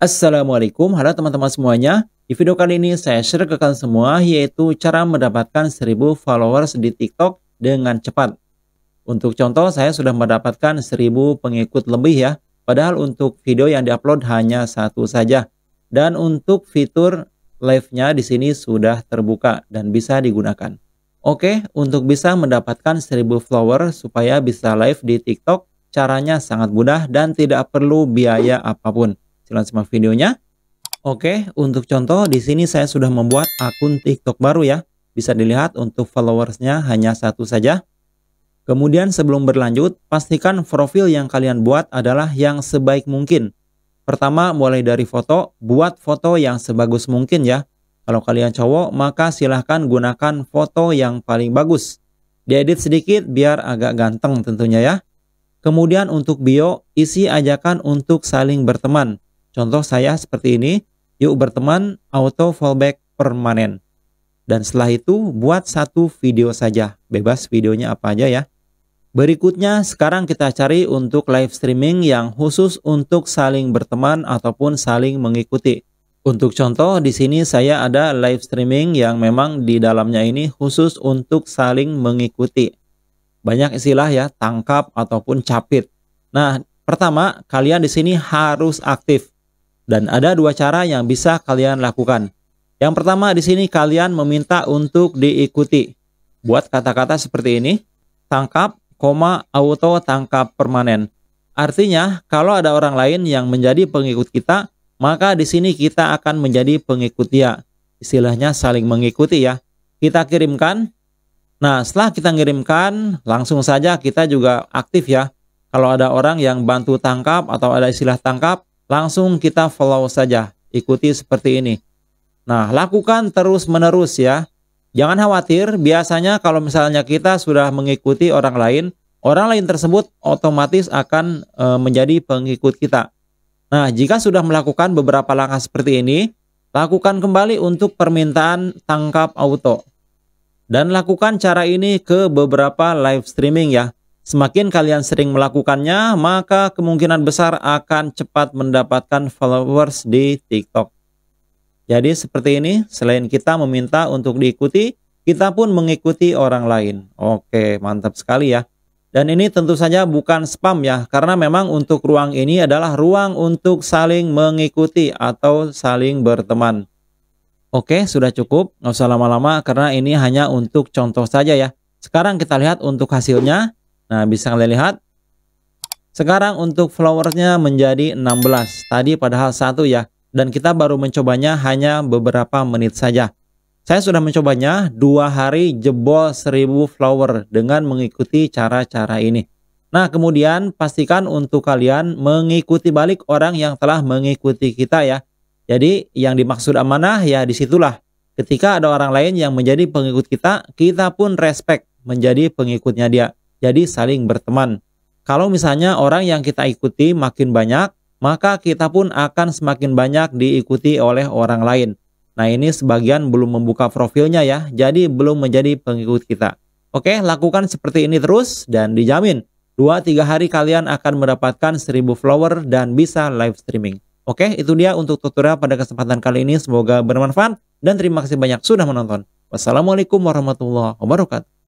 Assalamualaikum, halo teman-teman semuanya. Di video kali ini saya share ke kalian semua yaitu cara mendapatkan 1000 followers di TikTok dengan cepat. Untuk contoh saya sudah mendapatkan 1000 pengikut lebih ya, padahal untuk video yang diupload hanya satu saja. Dan untuk fitur live-nya di sini sudah terbuka dan bisa digunakan. Oke, untuk bisa mendapatkan 1000 followers supaya bisa live di TikTok, caranya sangat mudah dan tidak perlu biaya apapun. Silahkan simak videonya. Oke, untuk contoh di sini saya sudah membuat akun TikTok baru ya. Bisa dilihat untuk followersnya hanya satu saja. Kemudian sebelum berlanjut, pastikan profil yang kalian buat adalah yang sebaik mungkin. Pertama, mulai dari foto, buat foto yang sebagus mungkin ya. Kalau kalian cowok, maka silahkan gunakan foto yang paling bagus. Diedit sedikit biar agak ganteng tentunya ya. Kemudian untuk bio, isi ajakan untuk saling berteman Contoh saya seperti ini, yuk berteman auto fallback permanen. Dan setelah itu buat satu video saja, bebas videonya apa aja ya. Berikutnya sekarang kita cari untuk live streaming yang khusus untuk saling berteman ataupun saling mengikuti. Untuk contoh di sini saya ada live streaming yang memang di dalamnya ini khusus untuk saling mengikuti. Banyak istilah ya, tangkap ataupun capit. Nah, pertama kalian di sini harus aktif. Dan ada dua cara yang bisa kalian lakukan. Yang pertama di sini kalian meminta untuk diikuti. Buat kata-kata seperti ini, tangkap, koma, auto tangkap permanen. Artinya, kalau ada orang lain yang menjadi pengikut kita, maka di sini kita akan menjadi pengikut dia. Istilahnya saling mengikuti ya. Kita kirimkan. Nah, setelah kita ngirimkan, langsung saja kita juga aktif ya. Kalau ada orang yang bantu tangkap atau ada istilah tangkap, langsung kita follow saja. Ikuti seperti ini. Nah, lakukan terus-menerus ya. Jangan khawatir, biasanya kalau misalnya kita sudah mengikuti orang lain, orang lain tersebut otomatis akan e, menjadi pengikut kita. Nah, jika sudah melakukan beberapa langkah seperti ini, lakukan kembali untuk permintaan tangkap auto. Dan lakukan cara ini ke beberapa live streaming ya. Semakin kalian sering melakukannya, maka kemungkinan besar akan cepat mendapatkan followers di TikTok. Jadi seperti ini, selain kita meminta untuk diikuti, kita pun mengikuti orang lain. Oke, mantap sekali ya. Dan ini tentu saja bukan spam ya, karena memang untuk ruang ini adalah ruang untuk saling mengikuti atau saling berteman. Oke, sudah cukup, nggak usah lama-lama karena ini hanya untuk contoh saja ya. Sekarang kita lihat untuk hasilnya. Nah, bisa kalian lihat. Sekarang untuk flowersnya menjadi 16. Tadi padahal satu ya. Dan kita baru mencobanya hanya beberapa menit saja. Saya sudah mencobanya dua hari jebol 1000 flower dengan mengikuti cara-cara ini. Nah, kemudian pastikan untuk kalian mengikuti balik orang yang telah mengikuti kita ya. Jadi, yang dimaksud amanah ya disitulah. Ketika ada orang lain yang menjadi pengikut kita, kita pun respect menjadi pengikutnya dia. Jadi saling berteman. Kalau misalnya orang yang kita ikuti makin banyak, maka kita pun akan semakin banyak diikuti oleh orang lain. Nah ini sebagian belum membuka profilnya ya, jadi belum menjadi pengikut kita. Oke, lakukan seperti ini terus dan dijamin 2-3 hari kalian akan mendapatkan 1000 follower dan bisa live streaming. Oke, itu dia untuk tutorial pada kesempatan kali ini. Semoga bermanfaat dan terima kasih banyak sudah menonton. Wassalamualaikum warahmatullahi wabarakatuh.